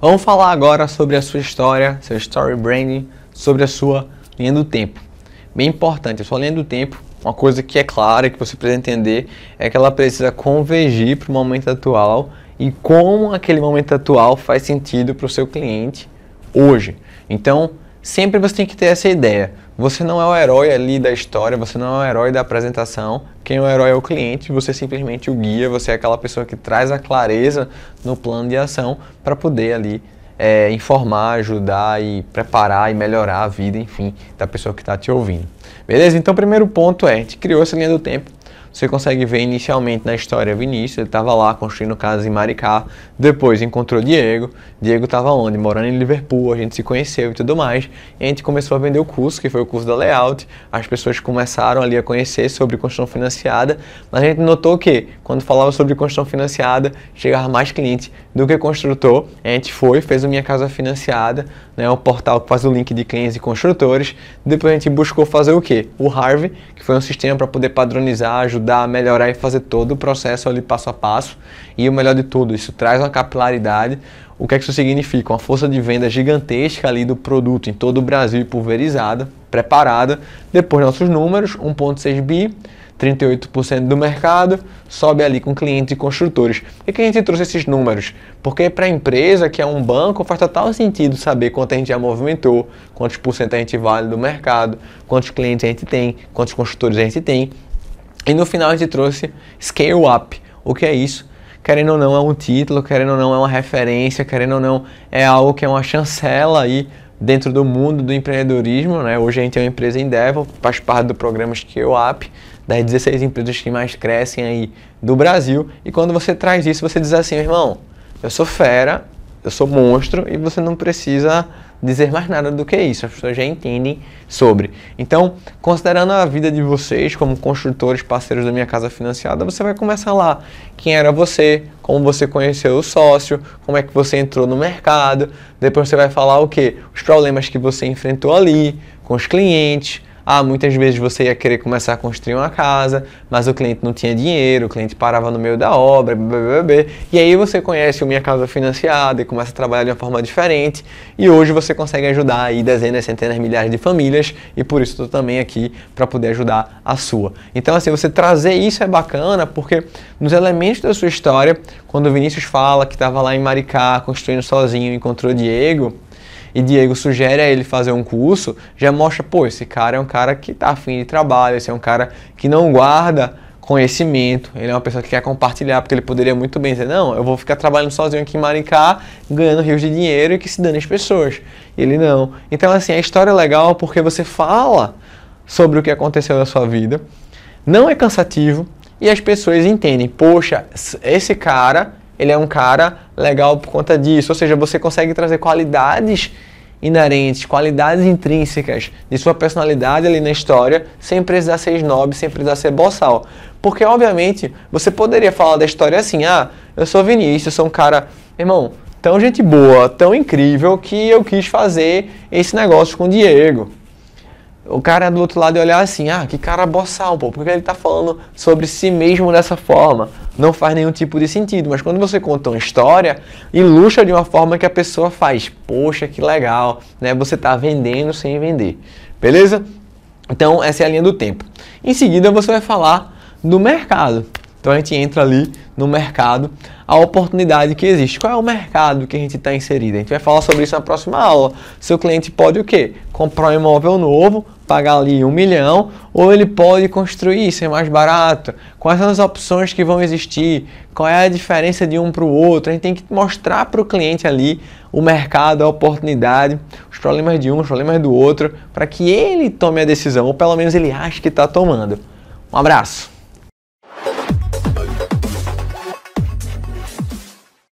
Vamos falar agora sobre a sua história, seu story branding, sobre a sua linha do tempo. Bem importante, a sua linha do tempo, uma coisa que é clara que você precisa entender é que ela precisa convergir para o momento atual e como aquele momento atual faz sentido para o seu cliente hoje. Então, sempre você tem que ter essa ideia. Você não é o herói ali da história, você não é o herói da apresentação. Quem é o herói é o cliente, você é simplesmente o guia, você é aquela pessoa que traz a clareza no plano de ação para poder ali é, informar, ajudar e preparar e melhorar a vida, enfim, da pessoa que está te ouvindo. Beleza? Então, o primeiro ponto é: a gente criou essa linha do tempo, você consegue ver inicialmente na história Vinícius, ele estava lá construindo casa em Maricá, depois encontrou Diego, Diego estava onde? Morando em Liverpool, a gente se conheceu e tudo mais, e a gente começou a vender o curso, que foi o curso da Layout, as pessoas começaram ali a conhecer sobre construção financiada, mas a gente notou que quando falava sobre construção financiada, chegava mais cliente do que construtor, a gente foi, fez o Minha Casa Financiada, né, o portal que faz o link de clientes e construtores, depois a gente buscou fazer o que? O Harvey, que foi um sistema para poder padronizar, ajudar ajudar a melhorar e fazer todo o processo ali passo a passo. E o melhor de tudo, isso traz uma capilaridade. O que é que isso significa? Uma força de venda gigantesca ali do produto em todo o Brasil pulverizada, preparada. Depois nossos números, 1.6 bi, 38% do mercado, sobe ali com clientes e construtores. E que a gente trouxe esses números? Porque para a empresa, que é um banco, faz total sentido saber quanto a gente já movimentou, quantos por cento a gente vale do mercado, quantos clientes a gente tem, quantos construtores a gente tem. E no final a gente trouxe Scale Up. O que é isso? Querendo ou não, é um título, querendo ou não, é uma referência, querendo ou não, é algo que é uma chancela aí dentro do mundo do empreendedorismo. Né? Hoje a gente é uma empresa em Devil, faz parte do programa Scale Up, das 16 empresas que mais crescem aí do Brasil. E quando você traz isso, você diz assim, irmão, eu sou fera, eu sou monstro e você não precisa dizer mais nada do que isso, as pessoas já entendem sobre. Então, considerando a vida de vocês como construtores, parceiros da minha casa financiada, você vai começar lá. Quem era você, como você conheceu o sócio, como é que você entrou no mercado, depois você vai falar o que? Os problemas que você enfrentou ali, com os clientes, ah, muitas vezes você ia querer começar a construir uma casa, mas o cliente não tinha dinheiro, o cliente parava no meio da obra, blá, blá, blá, e aí você conhece o Minha Casa Financiada e começa a trabalhar de uma forma diferente, e hoje você consegue ajudar aí dezenas, centenas, milhares de famílias, e por isso estou também aqui para poder ajudar a sua. Então, assim, você trazer isso é bacana, porque nos elementos da sua história, quando o Vinícius fala que estava lá em Maricá, construindo sozinho, encontrou Diego, e Diego sugere a ele fazer um curso, já mostra, pô, esse cara é um cara que está afim de trabalho, esse é um cara que não guarda conhecimento, ele é uma pessoa que quer compartilhar, porque ele poderia muito bem dizer, não, eu vou ficar trabalhando sozinho aqui em Maricá, ganhando rios de dinheiro e que se dane as pessoas. Ele não. Então, assim, a história é legal porque você fala sobre o que aconteceu na sua vida, não é cansativo e as pessoas entendem, poxa, esse cara, ele é um cara legal por conta disso. Ou seja, você consegue trazer qualidades inerentes, qualidades intrínsecas de sua personalidade ali na história, sem precisar ser snob, sem precisar ser boçal. Porque, obviamente, você poderia falar da história assim: ah, eu sou Vinícius, eu sou um cara, irmão, tão gente boa, tão incrível, que eu quis fazer esse negócio com o Diego o cara do outro lado ia olhar assim, ah, que cara boçal, pô, porque ele tá falando sobre si mesmo dessa forma? Não faz nenhum tipo de sentido, mas quando você conta uma história, ilustra de uma forma que a pessoa faz, poxa, que legal, né? Você tá vendendo sem vender, beleza? Então, essa é a linha do tempo. Em seguida, você vai falar do mercado. Então a gente entra ali no mercado, a oportunidade que existe. Qual é o mercado que a gente está inserido? A gente vai falar sobre isso na próxima aula. Seu cliente pode o quê? Comprar um imóvel novo, pagar ali um milhão, ou ele pode construir, ser é mais barato. Quais são as opções que vão existir? Qual é a diferença de um para o outro? A gente tem que mostrar para o cliente ali o mercado, a oportunidade, os problemas de um, os problemas do outro, para que ele tome a decisão, ou pelo menos ele ache que está tomando. Um abraço!